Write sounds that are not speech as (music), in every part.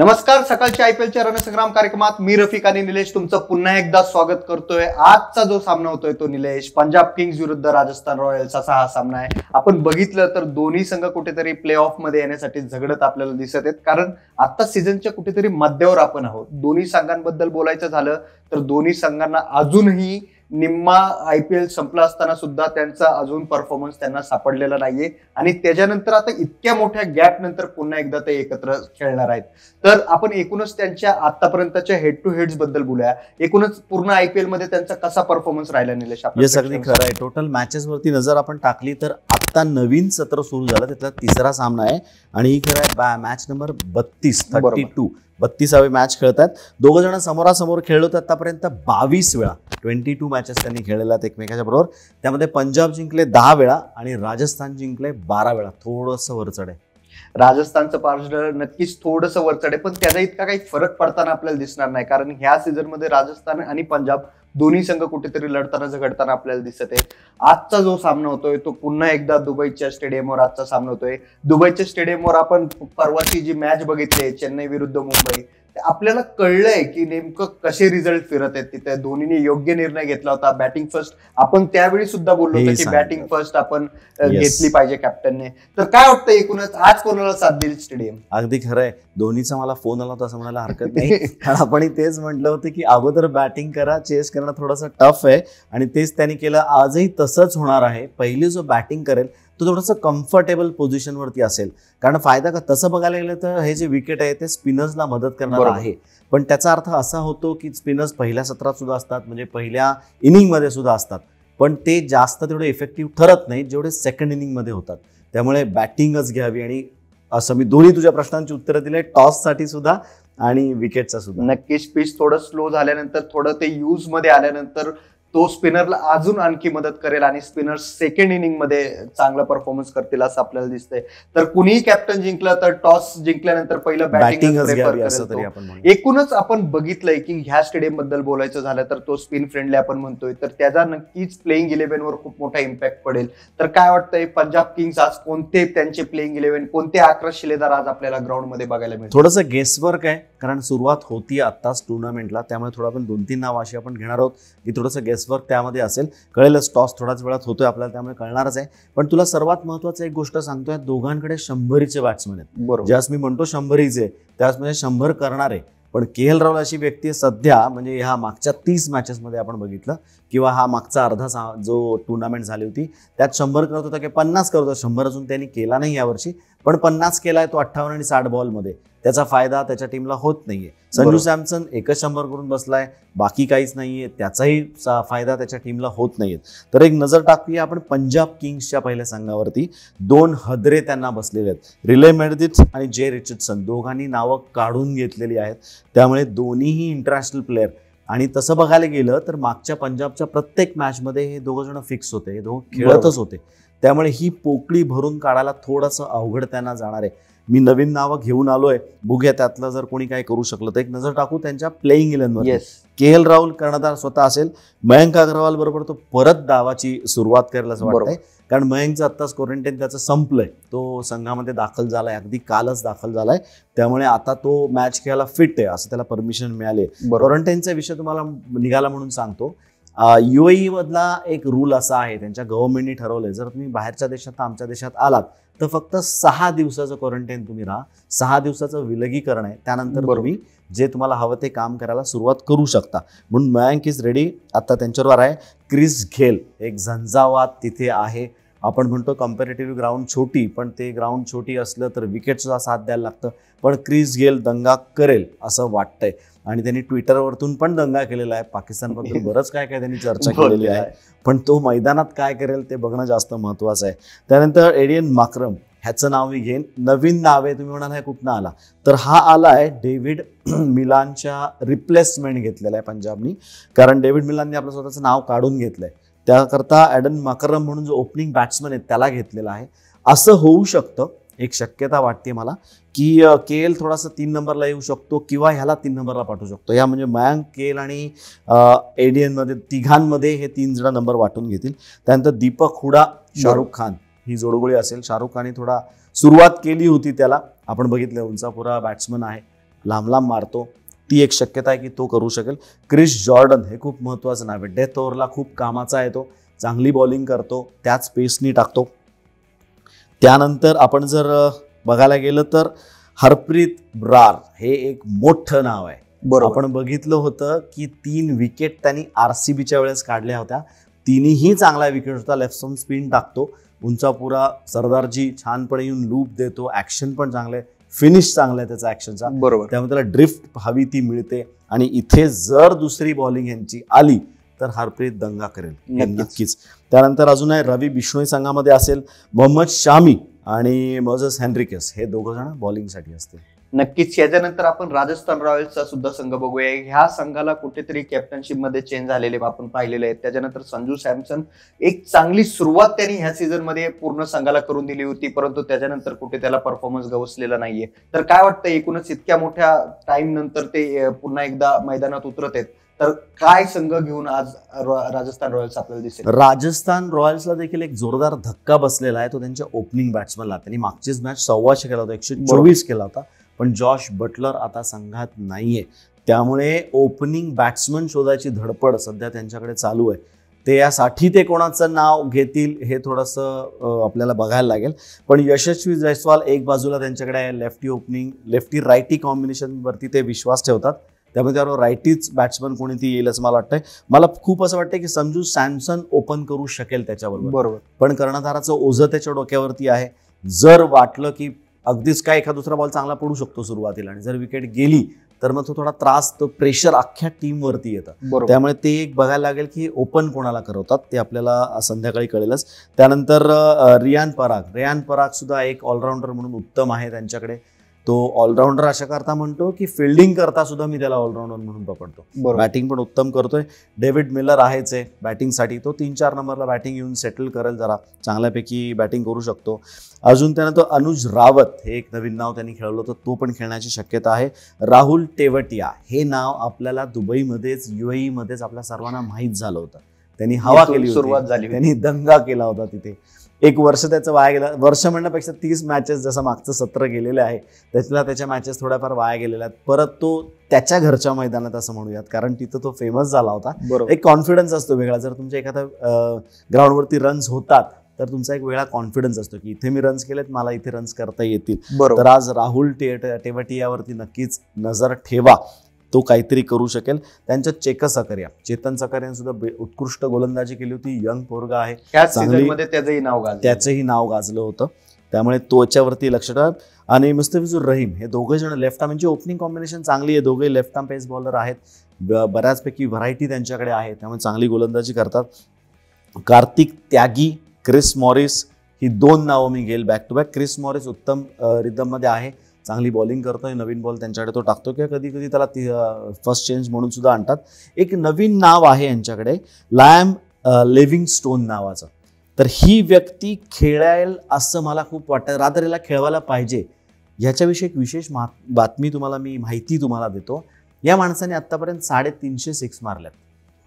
नमस्कार सकाळच्या I P एलच्या रणसंग्राम कार्यक्रमात मी रफिक आणि निलेश तुमचं पुन्हा एकदा स्वागत करतोय आजचा जो सामना होतोय तो निलेश पंजाब किंग्स विरुद्ध राजस्थान रॉयल्स असा हा सामना आहे आपण बघितलं तर दोन्ही संघ कुठेतरी प्ले ऑफ मध्ये येण्यासाठी झगडत आपल्याला दिसत आहेत कारण आता सीझनच्या कुठेतरी मध्यावर आपण आहोत दोन्ही संघांबद्दल बोलायचं झालं तर दोन्ही संघांना अजूनही निम्मा आय पी एल संपला असताना सुद्धा त्यांचा अजून परफॉर्मन्स त्यांना सापडलेला नाहीये आणि त्याच्यानंतर आता इतक्या मोठ्या गॅप नंतर पुन्हा एकदा ते एकत्र खेळणार आहेत तर आपण एकूणच त्यांच्या आतापर्यंतच्या हेड टू हेड बद्दल बोलूया एकूणच पूर्ण आय पी एल मध्ये त्यांचा कसा परफॉर्मन्स राहिला निलेश हे सगळी खरं आहे टोटल मॅचेस वरती नजर आपण टाकली तर आता नवीन सत्र सुरू झालं त्यातला तिसरा सामना आहे आणि ही खेळ आहे मॅच नंबर बत्तीस थर्टी टू बत्तीसावे मॅच खेळतात दोघं जण समोरासमोर खेळले होते आतापर्यंत बावीस वेळा ट्वेंटी टू मॅचेस त्यांनी खेळलेल्या आहेत एकमेकाच्या बरोबर त्यामध्ये पंजाब जिंकले दहा वेळा आणि राजस्थान जिंकले बारा वेळा थोडंसं वरचढ आहे राजस्थानचं पार्श्वदळ नक्कीच थोडंसं वरचढ आहे पण त्याचा इतका काही फरक पडताना आपल्याला दिसणार नाही कारण ह्या मध्ये राजस्थान आणि पंजाब दोन्ही संघ कुठेतरी लढताना झगडताना आपल्याला दिसत आहे आजचा जो सामना होतोय तो पुन्हा एकदा दुबईच्या स्टेडियमवर आजचा सामना होतोय दुबईच्या स्टेडियमवर आपण परवाची जी मॅच बघितली चेन्नई विरुद्ध मुंबई आपल्याला कळलंय की नेमकं कसे रिझल्ट फिरत आहेत तिथे धोनीने योग्य निर्णय घेतला होता बॅटिंग फर्स्ट आपण त्यावेळी सुद्धा बोललो होतो की बॅटिंग फर्स्ट आपण घेतली पाहिजे कॅप्टनने तर काय वाटतं एकूणच आज कोणाला साथ देईल स्टेडियम अगदी खरंय आहे धोनीचा मला फोन आला होता असं म्हणायला हरकत नाही आपण तेच म्हटलं होतं की अगोदर बॅटिंग करा चेस करणं थोडासा टफ आहे आणि तेच त्यांनी केलं आजही तसंच होणार आहे पहिले जो बॅटिंग करेल तो थोडंसं कम्फर्टेबल पोझिशनवरती असेल कारण फायदा का तसं बघायला गेलं तर हे जे विकेट आहे ते स्पिनर्सला मदत करणार आहे पण त्याचा अर्थ असा होतो की स्पिनर्स पहिल्या सत्रात सुद्धा असतात म्हणजे पहिल्या इनिंगमध्ये सुद्धा असतात पण ते जास्त तेवढे इफेक्टिव्ह ठरत नाही जेवढे सेकंड इनिंगमध्ये होतात त्यामुळे बॅटिंगच घ्यावी आणि असं मी दोन्ही तुझ्या प्रश्नांची उत्तरं दिले टॉससाठी सुद्धा आणि विकेटचा सुद्धा नक्कीच पिच थोडं स्लो झाल्यानंतर थोडं ते यूज मध्ये आल्यानंतर तो स्पिनरला अजून आणखी मदत करेल आणि स्पिनर सेकंड इनिंगमध्ये चांगला परफॉर्मन्स करतील असं आपल्याला दिसतंय तर कुणीही कॅप्टन जिंकला तर टॉस जिंकल्यानंतर पहिलं बॅटिंग एकूणच आपण बघितलंय की ह्या स्टेडियम बद्दल बोलायचं झालं तर तो स्पिन फ्रेंडली आपण म्हणतोय तर त्याचा नक्कीच प्लेईंग इलेव्हन वर खूप मोठा इम्पॅक्ट पडेल तर काय वाटतंय पंजाब किंग्स आज कोणते त्यांचे प्लेईंग इलेव्हन कोणते अकरा शिलेदार आज आपल्याला ग्राउंडमध्ये बघायला मिळेल थोडंसं गेसवर्क आहे कारण सुरुवात होती आत्ताच टुर्नामेंटला त्यामुळे थोडं आपण दोन तीन नाव अशी आपण घेणार आहोत की थोडंसं गेस गेसवर्क त्यामध्ये असेल कळेलच टॉस थोडाच वेळात होतोय आपल्याला त्यामुळे कळणारच आहे पण तुला सर्वात महत्वाचं एक गोष्ट सांगतोय दोघांकडे शंभरीचे बॅट्समन आहेत बरोबर ज्यास मी म्हणतो शंभरीचे त्यास म्हणजे शंभर करणारे पण के एल राहुल अशी व्यक्ती सध्या म्हणजे ह्या मागच्या तीस मॅचेसमध्ये आपण बघितलं किंवा हा मागचा अर्धा जो टुर्नामेंट झाली होती त्यात शंभर करत होता की पन्नास करत होता शंभर अजून त्यांनी केला नाही यावर्षी पण पन्नास केला आहे तो अठ्ठावन्न आणि साठ बॉलमध्ये त्याचा फायदा त्याच्या टीमला होत नाहीये संजू सॅमसन एकच शंभर करून बसलाय बाकी काहीच नाहीये त्याचाही फायदा त्याच्या टीमला होत नाहीये तर एक नजर टाकूया आपण पंजाब किंग्सच्या पहिल्या संघावरती दोन हदरे त्यांना बसलेले आहेत रिले मेडदिट्स आणि जे रिचर्डसन दोघांनी नावं काढून घेतलेली आहेत त्यामुळे दोन्हीही इंटरनॅशनल प्लेअर आणि तसं बघायला गेलं तर मागच्या पंजाबच्या प्रत्येक मॅचमध्ये हे दोघं जण फिक्स होते हे दोघं खेळतच होते त्यामुळे ही पोकळी भरून काढायला थोडंसं अवघड त्यांना जाणार आहे मी नवीन नावं घेऊन आलोय बघूया त्यातलं जर कोणी काय करू शकलं तर एक नजर टाकू त्यांच्या playing eleven yes. K L Rahul कर्णधार स्वतः असेल मयंक अग्रवाल बरोबर तो परत दावाची सुरुवात करायला वाटतंय कारण मयंकचं आत्ताच क्वारंटाईन त्याचं संपलंय तो संघामध्ये दाखल झालाय अगदी कालच दाखल झालाय त्यामुळे आता तो मॅच खेळायला फिट आहे असं त्याला परमिशन मिळाले क्वारंटाईनचा विषय तुम्हाला निघाला म्हणून सांगतो युएई मधला एक रूल असा आहे त्यांच्या गव्हर्नमेंटनी ठरवलंय जर तुम्ही बाहेरच्या देशात आमच्या देशात आलात तर फक्त सहा दिवसाचं क्वारंटाईन तुम्ही राहा सहा दिवसाचं विलगीकरण आहे त्यानंतर तुम्ही जे तुम्हाला हवं ते काम करायला सुरुवात करू शकता म्हणून मयांक इज रेडी आता त्यांच्यावर आहे क्रिस घेल एक झंझावात तिथे आहे आपण म्हणतो कम्पॅरेटिव्ह ग्राउंड छोटी पण ते ग्राउंड छोटी असलं तर विकेटसुद्धा साथ द्यायला लागतं पण क्रिस गेल दंगा करेल असं वाटतंय आणि त्यांनी ट्विटरवरतून पण दंगा केलेला आहे पाकिस्तानबद्दल (laughs) बरंच काय काय त्यांनी चर्चा केलेली आहे पण तो मैदानात काय करेल ते बघणं जास्त महत्त्वाचं आहे त्यानंतर एडियन माक्रम ह्याचं नाव मी घेईन नवीन नाव आहे तुम्ही म्हणाल हे कुठनं आला तर हा आला आहे डेव्हिड (clears throat) मिलानच्या रिप्लेसमेंट घेतलेला आहे पंजाबनी कारण डेव्हिड मिलानने आपलं स्वतःचं नाव काढून घेतलंय त्याकरता ॲडन माकरम म्हणून जो ओपनिंग बॅट्समन आहे त्याला घेतलेला आहे असं होऊ शकतं एक शक्यता वाटते मला की के एल थोडासा तीन नंबरला येऊ शकतो किंवा ह्याला तीन नंबरला पाठवू शकतो या म्हणजे मयांक के एल आणि मध्ये तिघांमध्ये हे तीन जण नंबर वाटून घेतील त्यानंतर दीपक हुडा शाहरुख खान ही जोडगोळी असेल शाहरुख खानने थोडा सुरुवात केली होती त्याला आपण बघितलं उंचापुरा बॅट्समन आहे लांब लांब मारतो ती एक शक्यता आहे की तो करू शकेल क्रिस जॉर्डन हे खूप महत्त्वाचं नाव आहे डेथ ओव्हरला खूप कामाचा आहे तो चांगली बॉलिंग करतो त्याच पेसनी टाकतो त्यानंतर आपण जर बघायला गेलं तर हरप्रीत ब्रार हे एक मोठं नाव आहे बरोबर आपण बघितलं होतं की तीन विकेट त्यांनी आर सी बीच्या वेळेस काढल्या होत्या तिन्ही चांगला विकेट होता लेफ्ट लेफ्टसॉम स्पिन टाकतो उंचापुरा सरदारजी छानपणे येऊन लूप देतो ॲक्शन पण चांगले फिनिश चांगला आहे त्याचा ऍक्शनचा बरोबर त्यामुळे त्याला ड्रिफ्ट हवी ती मिळते आणि इथे जर दुसरी बॉलिंग यांची आली तर हरप्रीत दंगा करेल नक्कीच त्यानंतर अजून आहे रवी बिष्णोई संघामध्ये असेल मोहम्मद शामी आणि मजस हेनरिकस हे दोघं जण बॉलिंगसाठी असतील नक्कीच याच्यानंतर आपण राजस्थान रॉयल्सचा सुद्धा संघ बघूया ह्या संघाला कुठेतरी कॅप्टनशिप मध्ये चेंज झालेले आपण पाहिलेले आहेत त्याच्यानंतर संजू सॅमसन एक चांगली सुरुवात त्यांनी ह्या सीझन मध्ये पूर्ण संघाला करून दिली होती परंतु त्याच्यानंतर कुठे त्याला परफॉर्मन्स गवसलेला नाहीये तर काय वाटतं एकूणच इतक्या मोठ्या टाइम नंतर ते पुन्हा एकदा मैदानात उतरत आहेत तर काय संघ घेऊन आज राजस्थान रॉयल्स आपल्याला दिसेल राजस्थान रॉयल्सला देखील एक जोरदार धक्का बसलेला आहे तो त्यांच्या ओपनिंग बॅट्समनला त्यांनी मागचीच मॅच सव्वाशे केला होता एकशे चोवीस केला होता पण जॉश बटलर आता संघात नाही आहे त्यामुळे ओपनिंग बॅट्समन शोधायची धडपड सध्या त्यांच्याकडे चालू आहे ते यासाठी ते कोणाचं नाव घेतील हे थोडंसं आपल्याला बघायला लागेल पण यशस्वी जयस्वाल एक बाजूला त्यांच्याकडे आहे लेफ्टी ओपनिंग लेफ्टी रायटी कॉम्बिनेशनवरती ते विश्वास ठेवतात त्यामुळे त्यावर रायटीच बॅट्समन कोणी ती येईल असं मला वाटतंय मला खूप असं वाटतं की समजू सॅमसन ओपन करू शकेल त्याच्याबरोबर बरोबर पण कर्णधाराचं ओझं त्याच्या डोक्यावरती आहे जर वाटलं की अगदीच काय एखादा दुसरा बॉल चांगला पडू शकतो सुरुवातीला आणि जर विकेट गेली तर मग तो थोडा त्रास तो प्रेशर अख्ख्या टीमवरती येतं त्यामुळे ते एक बघायला लागेल की ओपन कोणाला करवतात ते आपल्याला संध्याकाळी कळेलच त्यानंतर रियान पराग रियान पराग सुद्धा एक ऑलराऊंडर म्हणून उत्तम आहे त्यांच्याकडे तो ऑलराऊंडर अशा करता म्हणतो की फिल्डिंग करता सुद्धा मी त्याला ऑलराऊंडर म्हणून पकडतो बॅटिंग पण उत्तम करतोय डेव्हिड मिलर आहेच आहे बॅटिंगसाठी तो तीन चार नंबरला बॅटिंग येऊन सेटल करेल जरा चांगल्यापैकी बॅटिंग करू शकतो अजून त्यानं तो अनुज रावत हे एक नवीन नाव त्यांनी खेळवलं होतं तो पण खेळण्याची शक्यता आहे राहुल टेवटिया हे नाव आपल्याला दुबईमध्येच मध्येच आपल्या सर्वांना माहीत झालं होतं त्यांनी हवा केली सुरुवात झाली त्यांनी दंगा केला होता तिथे एक वर्ष त्याचं वाया गेलं वर्ष म्हणण्यापेक्षा तीस मॅचेस जसं मागचं सत्र गेलेलं आहे त्यातला त्याच्या मॅचेस थोड्याफार वाया गेलेल्या आहेत परत तो त्याच्या घरच्या मैदानात असं म्हणूयात कारण तिथं तो फेमस झाला होता बरोबर एक कॉन्फिडन्स असतो वेगळा जर तुमच्या एखाद्या ग्राउंडवरती रन्स होतात तर तुमचा एक वेगळा कॉन्फिडन्स असतो की इथे मी रन्स केलेत मला इथे रन्स करता येतील तर आज राहुल टेवटियावरती नक्कीच नजर ठेवा तो काहीतरी करू शकेल त्यांच्या चेक सकार्या चेतन सकार्याने सुद्धा उत्कृष्ट गोलंदाजी केली होती यंग पोरगा आहे त्याचंही नाव त्याचंही नाव गाजलं होतं त्यामुळे तो याच्यावरती लक्ष ठेवा आणि मुस्तफिजुर रहीम हे दोघे जण लेफ्ट आर्म यांची ओपनिंग कॉम्बिनेशन चांगली आहे दोघे लेफ्ट आर्म पेस बॉलर आहेत बऱ्याचपैकी व्हरायटी त्यांच्याकडे आहे त्यामुळे चांगली गोलंदाजी करतात कार्तिक त्यागी क्रिस मॉरिस ही दोन नावं मी घेईल back to back Chris Morris उत्तम रिदममध्ये आहे चांगली बॉलिंग करतोय नवीन बॉल त्यांच्याकडे तो टाकतो किंवा कधी कधी त्याला ती फर्स्ट चेंज म्हणून सुद्धा आणतात एक नवीन नाव आहे यांच्याकडे लॅम लिव्हिंग स्टोन नावाचं तर ही व्यक्ती खेळायल असं मला खूप वाटतं रात्रीला खेळवायला पाहिजे याच्याविषयी एक विशेष बातमी तुम्हाला मी माहिती तुम्हाला देतो या माणसाने आतापर्यंत साडेतीनशे सिक्स मारल्यात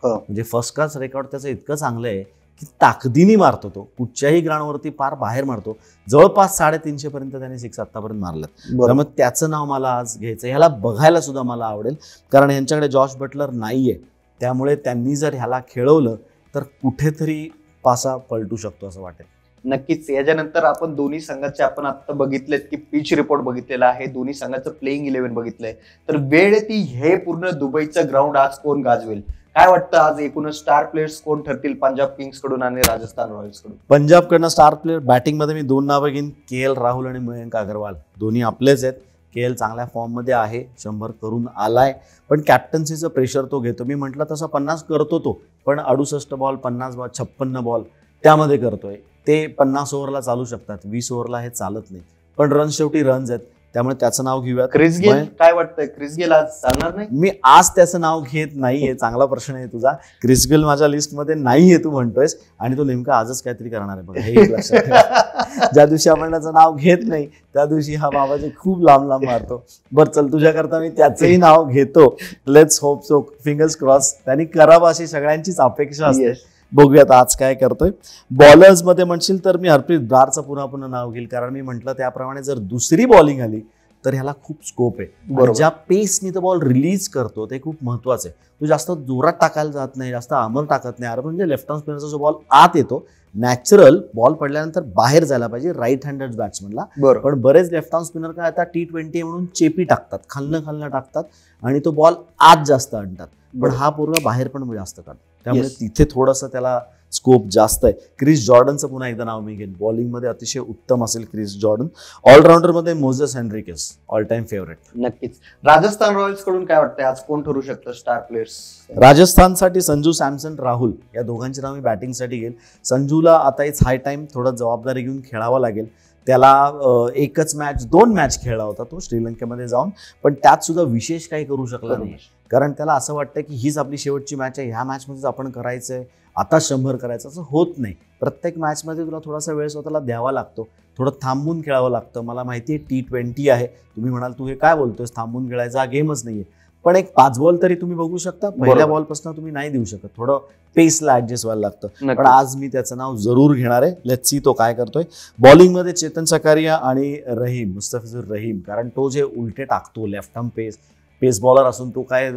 हो. म्हणजे फर्स्ट क्लास रेकॉर्ड त्याचं इतकं चांगलं आहे की ताकदीने मारतो तो कुठच्याही ग्राउंडवरती पार बाहेर मारतो जवळपास साडेतीनशे पर्यंत त्याने सिक्स आतापर्यंत तर मग त्याचं नाव मला आज घ्यायचं ह्याला बघायला सुद्धा मला आवडेल कारण यांच्याकडे जॉश बटलर नाहीये त्यामुळे त्यांनी जर ह्याला खेळवलं तर कुठेतरी पासा पलटू शकतो असं वाटेल नक्कीच याच्यानंतर आपण दोन्ही संघाचे आपण आता बघितलेत की पिच रिपोर्ट बघितलेला आहे दोन्ही संघाचं प्लेईंग इलेव्हन बघितलंय तर वेळ ती हे पूर्ण दुबईचं ग्राउंड आज कोण गाजवेल काय वाटतं आज एकूणच स्टार प्लेयर्स कोण ठरतील पंजाब किंग्स कडून आणि राजस्थान रॉयल्स कडून पंजाबकडनं स्टार प्लेयर बॅटिंगमध्ये मी दोन नावं घेईन के एल राहुल आणि मयंक अग्रवाल दोन्ही आपलेच आहेत के एल चांगल्या फॉर्ममध्ये आहे शंभर करून आलाय पण कॅप्टन्सीचं प्रेशर तो घेतो मी म्हटलं तसा पन्नास करतो तो पण अडुसष्ट बॉल पन्नास बॉल छप्पन्न बॉल त्यामध्ये करतोय ते पन्नास ओव्हरला चालू शकतात वीस ओव्हरला हे चालत नाही पण रन शेवटी रन्स आहेत त्यामुळे त्याचं नाव घेऊया गेल काय वाटतंय गेल आज चालणार नाही मी आज त्याचं नाव घेत नाहीये चांगला प्रश्न आहे तुझा गेल माझ्या लिस्टमध्ये नाहीये तू म्हणतोयस आणि तो नेमका आजच काहीतरी करणार आहे बघा (laughs) ज्या दिवशी आपण त्याचं नाव घेत नाही त्या दिवशी हा बाबाजी खूप लांब लांब मारतो बर चल तुझ्याकरता मी त्याचंही नाव घेतो let's hope so fingers cross त्यांनी करावं अशी सगळ्यांचीच अपेक्षा असते बघूयात आज काय करतोय बॉलर्समध्ये म्हणशील तर मी हरप्रीत ब्रारचं पुन्हा पुन्हा नाव घेईल कारण मी म्हटलं त्याप्रमाणे जर दुसरी बॉलिंग आली तर ह्याला खूप स्कोप आहे ज्या पेसनी तो बॉल रिलीज करतो ते खूप महत्वाचं आहे तो जास्त जोरात टाकायला जात नाही जास्त आमर टाकत नाही अरे म्हणजे लेफ्ट हँड स्पिनरचा जो बॉल आत येतो नॅचरल बॉल पडल्यानंतर बाहेर जायला पाहिजे राईट हँडेड बॅट्समनला पण बरेच लेफ्ट हँड स्पिनर काय आता टी ट्वेंटी म्हणून चेपी टाकतात खालनं खालनं टाकतात आणि तो बॉल आत जास्त आणतात पण हा पूर्ण बाहेर पण जास्त काढतो त्यामुळे तिथे थोडस त्याला स्कोप जास्त आहे क्रिस जॉर्डनचं पुन्हा एकदा नाव मी घेईन बॉलिंगमध्ये अतिशय उत्तम असेल क्रिस जॉर्डन ऑलराऊंडरमध्ये Moises Henriques all time favourite नक्कीच राजस्थान रॉयल्स कडून काय वाटतं आज कोण ठरू शकतं स्टार प्लेयर्स राजस्थानसाठी संजू सॅमसन राहुल या दोघांची नाव मी बॅटिंगसाठी घेईल संजूला आता हाय टाइम थोडा जबाबदारी घेऊन खेळावा लागेल त्याला एकच मॅच दोन मॅच खेळला होता तो श्रीलंकेमध्ये जाऊन पण त्यात सुद्धा विशेष काही करू शकला नाही कारण त्याला असं वाटतं की हीच आपली शेवटची मॅच आहे ह्या मॅचमध्येच आपण करायचं आहे आता शंभर करायचं असं होत नाही प्रत्येक मॅचमध्ये तुला थोडासा वेळ स्वतःला द्यावा लागतो थोडं थांबून खेळावं लागतं मला माहिती आहे टी ट्वेंटी आहे तुम्ही म्हणाल तू हे काय बोलतोय थांबून खेळायचा हा गेमच नाहीये पण एक पाच बॉल तरी तुम्ही बघू शकता पहिल्या बॉलपासून तुम्ही नाही देऊ शकत थोडं पेसला ऍडजस्ट व्हायला लागतं पण आज मी त्याचं नाव जरूर घेणार आहे लेट सी तो काय करतोय बॉलिंगमध्ये चेतन सकारिया आणि रहीम मुस्तफिजूर रहीम कारण तो जे उलटे टाकतो left arm pace pace bowler असून तो काय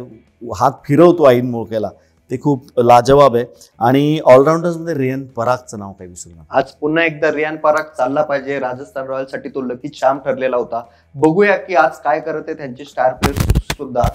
हात फिरवतो ऐन मोळकेला ते खूप लाजवाब आहे आणि मध्ये रियान परागचं नाव काय विसरू नका आज पुन्हा एकदा रियान पराग चालला पाहिजे राजस्थान रॉयल्ससाठी तो लकी शाम ठरलेला होता बघूया की आज काय करत आहे त्यांचे स्टार प्लेयर्स सुद्धा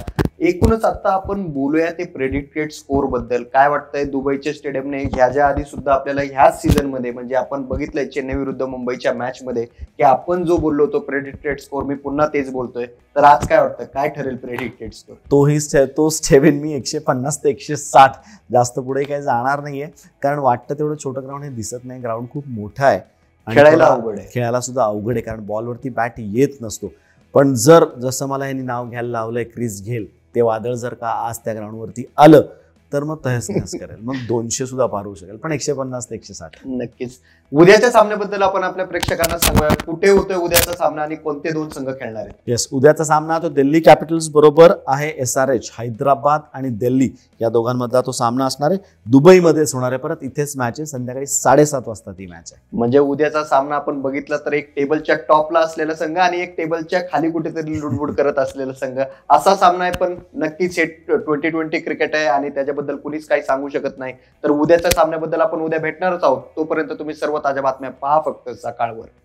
एकूणच आता आपण बोलूया ते प्रेडिक्टेड स्कोर बद्दल काय वाटतंय दुबईच्या स्टेडियमने ज्या आधी सुद्धा आपल्याला ह्याच सीझन मध्ये म्हणजे आपण बघितलंय चेन्नई विरुद्ध मुंबईच्या मॅच मध्ये की आपण जो बोललो तो प्रेडिक्टेड स्कोर मी पुन्हा तेच बोलतोय तर आज काय वाटतं काय ठरेल प्रेडिक्टेड स्कोर ही तो ठेवेल मी एकशे पन्नास ते एकशे साठ जास्त पुढे काही जाणार नाहीये कारण वाटतं तेवढं छोटं ग्राउंड हे दिसत नाही ग्राउंड खूप मोठा आहे खेळायला अवघड आहे खेळायला सुद्धा अवघड आहे कारण बॉलवरती बॅट येत नसतो पण जर जसं मला यांनी नाव घ्यायला लावलंय क्रिस घेल ते वादळ जर का आज त्या ग्राउंडवरती आलं तर मग तहस तहस करेल मग दोनशे सुद्धा पार होऊ शकेल पण एकशे पन्नास ते एकशे साठ नक्कीच उद्याच्या सामन्याबद्दल आपण आपल्या प्रेक्षकांना सांगूया कुठे होतोय उद्याचा सामना आणि कोणते दोन संघ खेळणार आहेत येस उद्याचा सामना तो दिल्ली कॅपिटल्स बरोबर आहे एस आर एच हैदराबाद आणि दिल्ली या दोघांमधला तो सामना असणार आहे दुबईमध्येच होणार आहे परत इथेच मॅच आहे संध्याकाळी साडेसात वाजता ती मॅच आहे म्हणजे उद्याचा सामना आपण बघितला तर एक टेबलच्या टॉपला असलेला संघ आणि एक टेबलच्या खाली कुठेतरी लुडबुड करत असलेला संघ असा सामना आहे पण नक्कीच हे ट्वेंटी ट्वेंटी क्रिकेट आहे आणि त्याच्याबद्दल सामन्याबद्दल कुणीच काही सांगू शकत नाही तर उद्याच्या सामन्याबद्दल आपण उद्या भेटणारच आहोत तोपर्यंत तुम्ही सर्व ताज्या बातम्या पहा फक्त सकाळवर